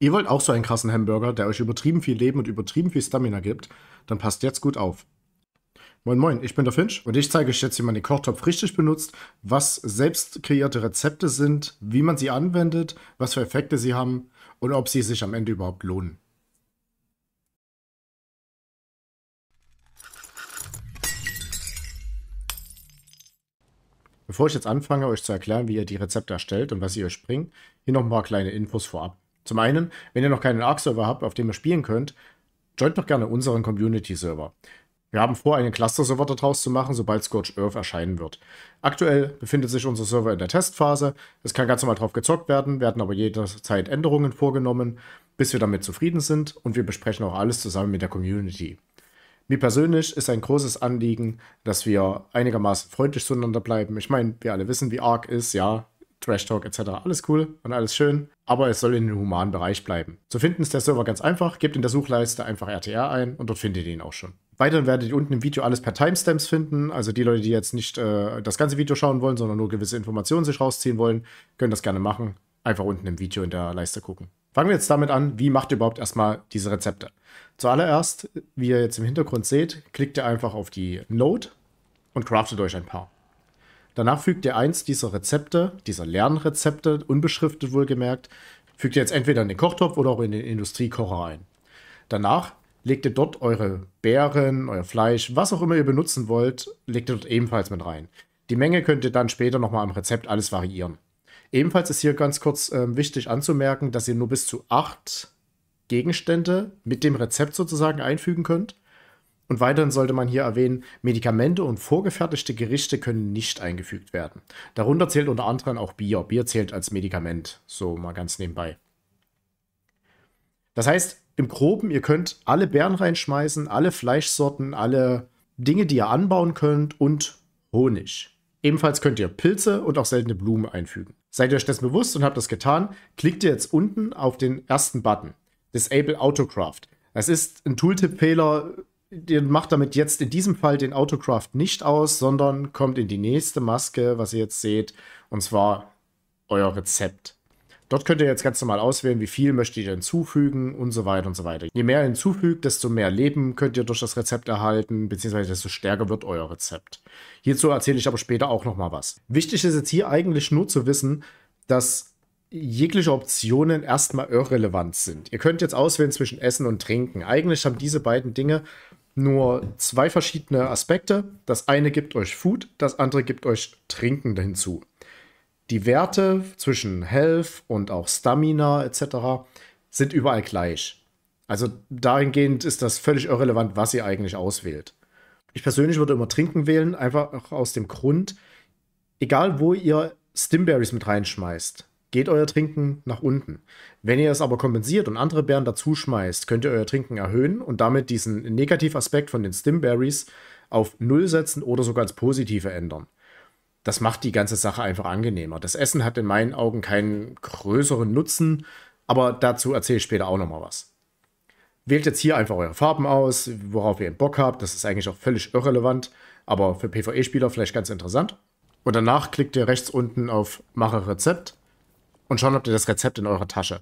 Ihr wollt auch so einen krassen Hamburger, der euch übertrieben viel Leben und übertrieben viel Stamina gibt? Dann passt jetzt gut auf. Moin moin, ich bin der Finch und ich zeige euch jetzt, wie man den Kochtopf richtig benutzt, was selbst kreierte Rezepte sind, wie man sie anwendet, was für Effekte sie haben und ob sie sich am Ende überhaupt lohnen. Bevor ich jetzt anfange, euch zu erklären, wie ihr die Rezepte erstellt und was sie euch bringt, hier noch ein paar kleine Infos vorab. Zum einen, wenn ihr noch keinen Arc-Server habt, auf dem ihr spielen könnt, joint doch gerne unseren Community-Server. Wir haben vor, einen Cluster-Server daraus zu machen, sobald Scorch Earth erscheinen wird. Aktuell befindet sich unser Server in der Testphase. Es kann ganz normal drauf gezockt werden, werden aber jederzeit Änderungen vorgenommen, bis wir damit zufrieden sind und wir besprechen auch alles zusammen mit der Community. Mir persönlich ist ein großes Anliegen, dass wir einigermaßen freundlich zueinander bleiben. Ich meine, wir alle wissen, wie Arc ist, ja, Trash Talk etc. Alles cool und alles schön, aber es soll in den humanen Bereich bleiben. Zu finden ist der Server ganz einfach, gebt in der Suchleiste einfach RTR ein und dort findet ihr ihn auch schon. Weiterhin werdet ihr unten im Video alles per Timestamps finden. Also die Leute, die jetzt nicht äh, das ganze Video schauen wollen, sondern nur gewisse Informationen sich rausziehen wollen, können das gerne machen. Einfach unten im Video in der Leiste gucken. Fangen wir jetzt damit an, wie macht ihr überhaupt erstmal diese Rezepte? Zuallererst, wie ihr jetzt im Hintergrund seht, klickt ihr einfach auf die Note und craftet euch ein paar. Danach fügt ihr eins dieser Rezepte, dieser Lernrezepte, unbeschriftet wohlgemerkt, fügt ihr jetzt entweder in den Kochtopf oder auch in den Industriekocher ein. Danach legt ihr dort eure Beeren, euer Fleisch, was auch immer ihr benutzen wollt, legt ihr dort ebenfalls mit rein. Die Menge könnt ihr dann später nochmal im Rezept alles variieren. Ebenfalls ist hier ganz kurz äh, wichtig anzumerken, dass ihr nur bis zu acht Gegenstände mit dem Rezept sozusagen einfügen könnt. Und weiterhin sollte man hier erwähnen, Medikamente und vorgefertigte Gerichte können nicht eingefügt werden. Darunter zählt unter anderem auch Bier. Bier zählt als Medikament, so mal ganz nebenbei. Das heißt, im Groben, ihr könnt alle Beeren reinschmeißen, alle Fleischsorten, alle Dinge, die ihr anbauen könnt und Honig. Ebenfalls könnt ihr Pilze und auch seltene Blumen einfügen. Seid ihr euch dessen bewusst und habt das getan, klickt ihr jetzt unten auf den ersten Button. Disable Autocraft. Das ist ein Tooltip-Fehler, ihr macht damit jetzt in diesem Fall den Autocraft nicht aus, sondern kommt in die nächste Maske, was ihr jetzt seht, und zwar euer Rezept. Dort könnt ihr jetzt ganz normal auswählen, wie viel möchtet ihr hinzufügen und so weiter und so weiter. Je mehr ihr hinzufügt, desto mehr Leben könnt ihr durch das Rezept erhalten, beziehungsweise desto stärker wird euer Rezept. Hierzu erzähle ich aber später auch nochmal was. Wichtig ist jetzt hier eigentlich nur zu wissen, dass jegliche Optionen erstmal irrelevant sind. Ihr könnt jetzt auswählen zwischen Essen und Trinken. Eigentlich haben diese beiden Dinge nur zwei verschiedene Aspekte. Das eine gibt euch Food, das andere gibt euch Trinken hinzu. Die Werte zwischen Health und auch Stamina etc. sind überall gleich. Also dahingehend ist das völlig irrelevant, was ihr eigentlich auswählt. Ich persönlich würde immer Trinken wählen, einfach aus dem Grund, egal wo ihr Stimberries mit reinschmeißt, geht euer Trinken nach unten. Wenn ihr es aber kompensiert und andere Beeren dazu schmeißt, könnt ihr euer Trinken erhöhen und damit diesen Negativaspekt von den Stimberries auf Null setzen oder sogar ins Positive ändern. Das macht die ganze Sache einfach angenehmer. Das Essen hat in meinen Augen keinen größeren Nutzen, aber dazu erzähle ich später auch nochmal was. Wählt jetzt hier einfach eure Farben aus, worauf ihr Bock habt. Das ist eigentlich auch völlig irrelevant, aber für PvE-Spieler vielleicht ganz interessant. Und danach klickt ihr rechts unten auf Mache Rezept und schon habt ihr das Rezept in eurer Tasche.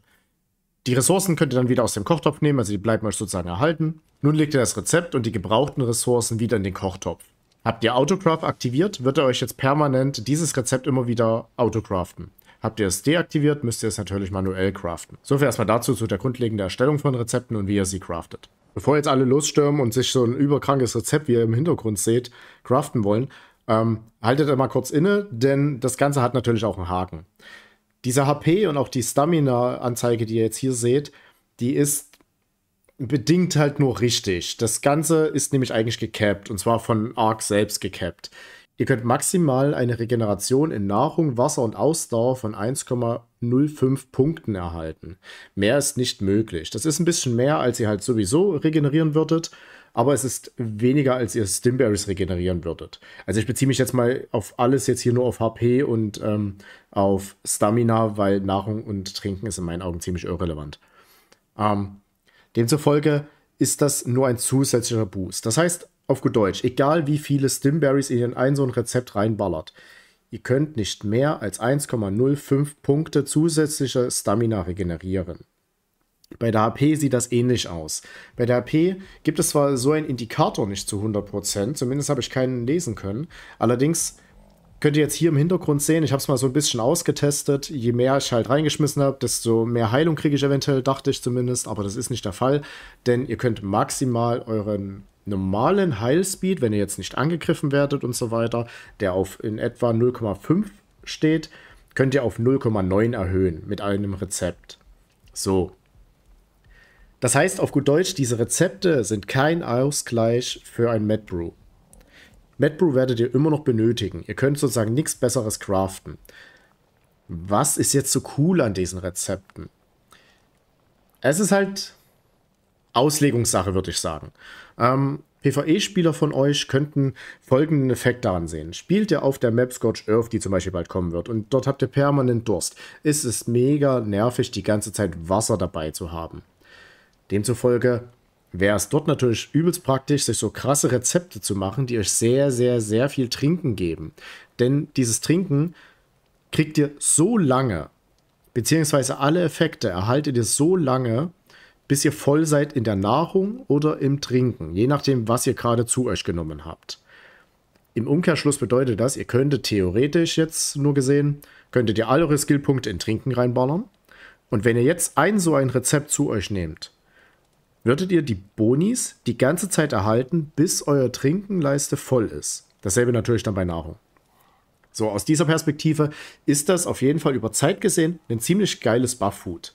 Die Ressourcen könnt ihr dann wieder aus dem Kochtopf nehmen, also die bleiben euch sozusagen erhalten. Nun legt ihr das Rezept und die gebrauchten Ressourcen wieder in den Kochtopf. Habt ihr Autocraft aktiviert, wird er euch jetzt permanent dieses Rezept immer wieder autocraften. Habt ihr es deaktiviert, müsst ihr es natürlich manuell craften. So viel erstmal dazu zu der grundlegenden Erstellung von Rezepten und wie ihr sie craftet. Bevor jetzt alle losstürmen und sich so ein überkrankes Rezept, wie ihr im Hintergrund seht, craften wollen, ähm, haltet mal kurz inne, denn das Ganze hat natürlich auch einen Haken. Diese HP und auch die Stamina-Anzeige, die ihr jetzt hier seht, die ist bedingt halt nur richtig. Das Ganze ist nämlich eigentlich gecapped und zwar von Ark selbst gecapped. Ihr könnt maximal eine Regeneration in Nahrung, Wasser und Ausdauer von 1,05 Punkten erhalten. Mehr ist nicht möglich. Das ist ein bisschen mehr, als ihr halt sowieso regenerieren würdet aber es ist weniger, als ihr Stimberries regenerieren würdet. Also ich beziehe mich jetzt mal auf alles jetzt hier nur auf HP und ähm, auf Stamina, weil Nahrung und Trinken ist in meinen Augen ziemlich irrelevant. Ähm, demzufolge ist das nur ein zusätzlicher Boost. Das heißt, auf gut Deutsch, egal wie viele Stimberries ihr in ein so ein Rezept reinballert, ihr könnt nicht mehr als 1,05 Punkte zusätzliche Stamina regenerieren. Bei der HP sieht das ähnlich aus. Bei der HP gibt es zwar so einen Indikator nicht zu 100%, zumindest habe ich keinen lesen können. Allerdings könnt ihr jetzt hier im Hintergrund sehen, ich habe es mal so ein bisschen ausgetestet. Je mehr ich halt reingeschmissen habe, desto mehr Heilung kriege ich eventuell, dachte ich zumindest. Aber das ist nicht der Fall, denn ihr könnt maximal euren normalen Heilspeed, wenn ihr jetzt nicht angegriffen werdet und so weiter, der auf in etwa 0,5 steht, könnt ihr auf 0,9 erhöhen mit einem Rezept. So, das heißt auf gut Deutsch, diese Rezepte sind kein Ausgleich für ein Mad Brew. Mad Brew werdet ihr immer noch benötigen. Ihr könnt sozusagen nichts Besseres craften. Was ist jetzt so cool an diesen Rezepten? Es ist halt Auslegungssache, würde ich sagen. Ähm, PvE-Spieler von euch könnten folgenden Effekt daran sehen. Spielt ihr auf der Map Scorch Earth, die zum Beispiel bald kommen wird, und dort habt ihr permanent Durst, ist es mega nervig, die ganze Zeit Wasser dabei zu haben. Demzufolge wäre es dort natürlich übelst praktisch, sich so krasse Rezepte zu machen, die euch sehr, sehr, sehr viel Trinken geben. Denn dieses Trinken kriegt ihr so lange, beziehungsweise alle Effekte erhaltet ihr so lange, bis ihr voll seid in der Nahrung oder im Trinken, je nachdem, was ihr gerade zu euch genommen habt. Im Umkehrschluss bedeutet das, ihr könntet theoretisch jetzt nur gesehen, könntet ihr alle eure Skillpunkte in Trinken reinballern. Und wenn ihr jetzt ein so ein Rezept zu euch nehmt, würdet ihr die Bonis die ganze Zeit erhalten, bis euer Trinkenleiste voll ist. Dasselbe natürlich dann bei Nahrung. So, aus dieser Perspektive ist das auf jeden Fall über Zeit gesehen ein ziemlich geiles Buff-Food.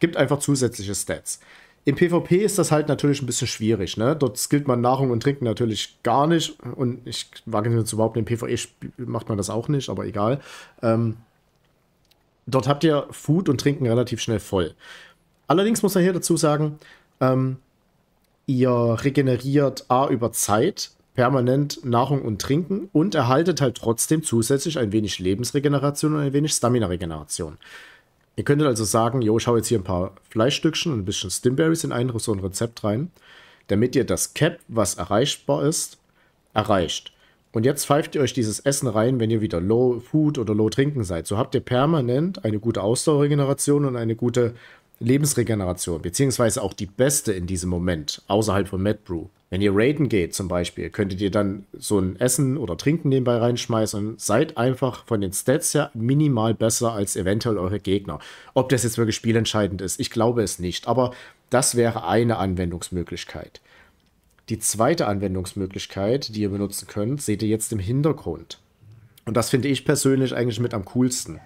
Gibt einfach zusätzliche Stats. Im PvP ist das halt natürlich ein bisschen schwierig. Ne? Dort skillt man Nahrung und Trinken natürlich gar nicht. Und ich wage mir jetzt überhaupt, im PvE macht man das auch nicht, aber egal. Ähm, dort habt ihr Food und Trinken relativ schnell voll. Allerdings muss man hier dazu sagen, ähm, ihr regeneriert A über Zeit permanent Nahrung und Trinken und erhaltet halt trotzdem zusätzlich ein wenig Lebensregeneration und ein wenig Stamina-Regeneration. Ihr könntet also sagen, jo, ich hau jetzt hier ein paar Fleischstückchen und ein bisschen Stimberries in ein so ein Rezept rein, damit ihr das Cap, was erreichbar ist, erreicht. Und jetzt pfeift ihr euch dieses Essen rein, wenn ihr wieder low Food oder low Trinken seid. So habt ihr permanent eine gute Ausdauerregeneration und eine gute Lebensregeneration, beziehungsweise auch die beste in diesem Moment, außerhalb von Mad Brew. Wenn ihr raiden geht zum Beispiel, könntet ihr dann so ein Essen oder Trinken nebenbei reinschmeißen und seid einfach von den Stats her minimal besser als eventuell eure Gegner. Ob das jetzt wirklich spielentscheidend ist, ich glaube es nicht, aber das wäre eine Anwendungsmöglichkeit. Die zweite Anwendungsmöglichkeit, die ihr benutzen könnt, seht ihr jetzt im Hintergrund. Und das finde ich persönlich eigentlich mit am coolsten.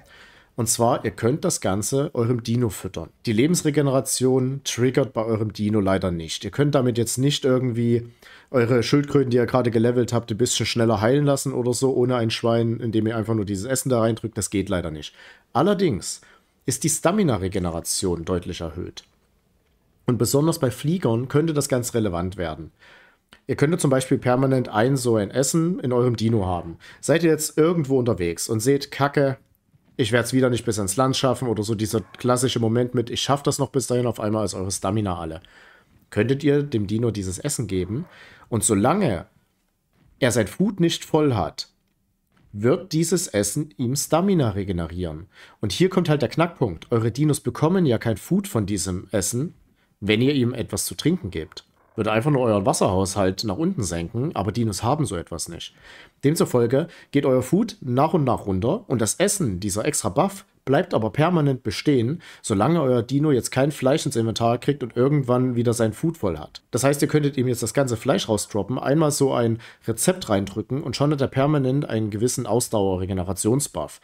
Und zwar, ihr könnt das Ganze eurem Dino füttern. Die Lebensregeneration triggert bei eurem Dino leider nicht. Ihr könnt damit jetzt nicht irgendwie eure Schildkröten, die ihr gerade gelevelt habt, ein bisschen schneller heilen lassen oder so, ohne ein Schwein, indem ihr einfach nur dieses Essen da reindrückt. Das geht leider nicht. Allerdings ist die Stamina-Regeneration deutlich erhöht. Und besonders bei Fliegern könnte das ganz relevant werden. Ihr könntet zum Beispiel permanent ein so ein Essen in eurem Dino haben. Seid ihr jetzt irgendwo unterwegs und seht, Kacke, ich werde es wieder nicht bis ins Land schaffen oder so dieser klassische Moment mit, ich schaffe das noch bis dahin, auf einmal ist eure Stamina alle. Könntet ihr dem Dino dieses Essen geben? Und solange er sein Food nicht voll hat, wird dieses Essen ihm Stamina regenerieren. Und hier kommt halt der Knackpunkt. Eure Dinos bekommen ja kein Food von diesem Essen, wenn ihr ihm etwas zu trinken gebt wird einfach nur euren Wasserhaushalt nach unten senken, aber Dinos haben so etwas nicht. Demzufolge geht euer Food nach und nach runter und das Essen, dieser extra Buff, bleibt aber permanent bestehen, solange euer Dino jetzt kein Fleisch ins Inventar kriegt und irgendwann wieder sein Food voll hat. Das heißt, ihr könntet ihm jetzt das ganze Fleisch rausdroppen, einmal so ein Rezept reindrücken und schon hat er permanent einen gewissen Ausdauer-Regenerationsbuff.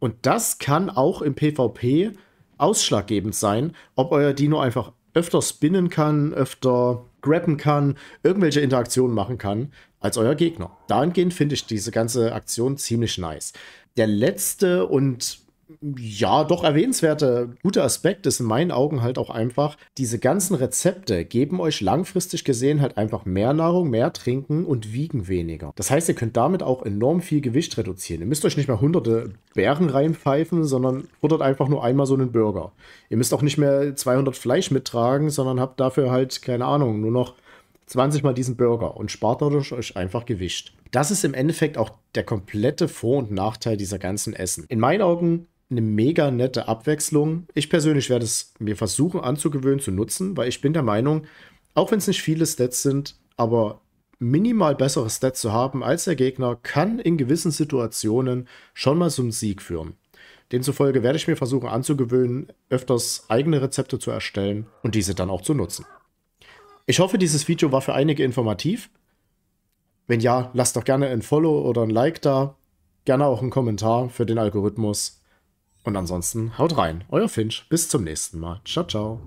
Und das kann auch im PvP ausschlaggebend sein, ob euer Dino einfach öfter spinnen kann, öfter grappen kann, irgendwelche Interaktionen machen kann als euer Gegner. Dahingehend finde ich diese ganze Aktion ziemlich nice. Der letzte und ja, doch erwähnenswerter, guter Aspekt ist in meinen Augen halt auch einfach, diese ganzen Rezepte geben euch langfristig gesehen halt einfach mehr Nahrung, mehr Trinken und wiegen weniger. Das heißt, ihr könnt damit auch enorm viel Gewicht reduzieren. Ihr müsst euch nicht mehr hunderte Bären reinpfeifen, sondern futtert einfach nur einmal so einen Burger. Ihr müsst auch nicht mehr 200 Fleisch mittragen, sondern habt dafür halt, keine Ahnung, nur noch 20 mal diesen Burger und spart dadurch euch einfach Gewicht. Das ist im Endeffekt auch der komplette Vor- und Nachteil dieser ganzen Essen. In meinen Augen eine mega nette Abwechslung. Ich persönlich werde es mir versuchen anzugewöhnen zu nutzen, weil ich bin der Meinung, auch wenn es nicht viele Stats sind, aber minimal bessere Stats zu haben als der Gegner kann in gewissen Situationen schon mal zum Sieg führen. Demzufolge werde ich mir versuchen anzugewöhnen, öfters eigene Rezepte zu erstellen und diese dann auch zu nutzen. Ich hoffe, dieses Video war für einige informativ. Wenn ja, lasst doch gerne ein Follow oder ein Like da, gerne auch einen Kommentar für den Algorithmus und ansonsten haut rein. Euer Finch. Bis zum nächsten Mal. Ciao, ciao.